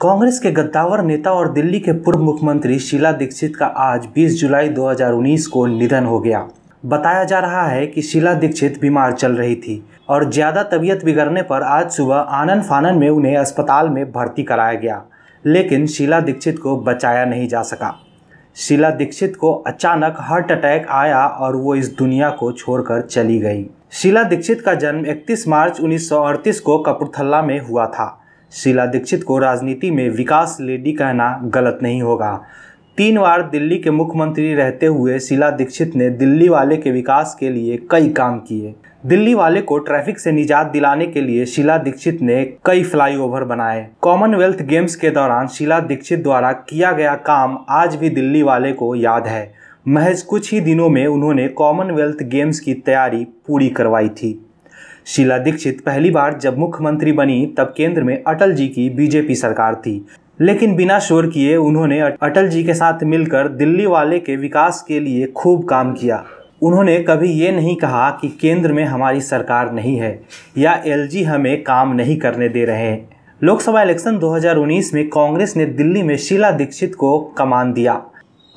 कांग्रेस के गद्दावर नेता और दिल्ली के पूर्व मुख्यमंत्री शीला दीक्षित का आज 20 जुलाई 2019 को निधन हो गया बताया जा रहा है कि शीला दीक्षित बीमार चल रही थी और ज़्यादा तबीयत बिगड़ने पर आज सुबह आनंद फानन में उन्हें अस्पताल में भर्ती कराया गया लेकिन शीला दीक्षित को बचाया नहीं जा सका शीला दीक्षित को अचानक हार्ट अटैक आया और वो इस दुनिया को छोड़कर चली गई शीला दीक्षित का जन्म 31 मार्च 1938 को कपूरथला में हुआ था शीला दीक्षित को राजनीति में विकास लेडी कहना गलत नहीं होगा तीन बार दिल्ली के मुख्यमंत्री रहते हुए शीला दीक्षित ने दिल्ली वाले के विकास के लिए कई काम किए दिल्ली वाले को ट्रैफिक से निजात दिलाने के लिए शीला दीक्षित ने कई फ्लाईओवर बनाए कॉमनवेल्थ गेम्स के दौरान शीला दीक्षित द्वारा किया गया काम आज भी दिल्ली वाले को याद है महज कुछ ही दिनों में उन्होंने कॉमनवेल्थ गेम्स की तैयारी पूरी करवाई थी शीला दीक्षित पहली बार जब मुख्यमंत्री बनी तब केंद्र में अटल जी की बीजेपी सरकार थी लेकिन बिना शोर किए उन्होंने अटल जी के साथ मिलकर दिल्ली वाले के विकास के लिए खूब काम किया उन्होंने कभी ये नहीं कहा कि केंद्र में हमारी सरकार नहीं है या एलजी हमें काम नहीं करने दे रहे हैं लोकसभा इलेक्शन 2019 में कांग्रेस ने दिल्ली में शीला दीक्षित को कमान दिया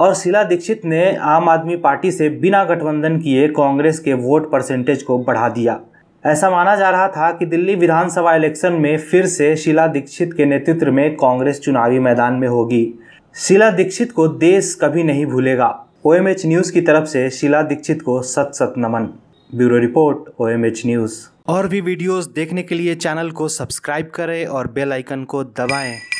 और शीला दीक्षित ने आम आदमी पार्टी से बिना गठबंधन किए कांग्रेस के वोट परसेंटेज को बढ़ा दिया ऐसा माना जा रहा था कि दिल्ली विधानसभा इलेक्शन में फिर से शीला दीक्षित के नेतृत्व में कांग्रेस चुनावी मैदान में होगी शीला दीक्षित को देश कभी नहीं भूलेगा ओ न्यूज़ की तरफ से शीला दीक्षित को सत सत नमन ब्यूरो रिपोर्ट ओ न्यूज़ और भी वीडियोस देखने के लिए चैनल को सब्सक्राइब करें और बेल आइकन को दबाएं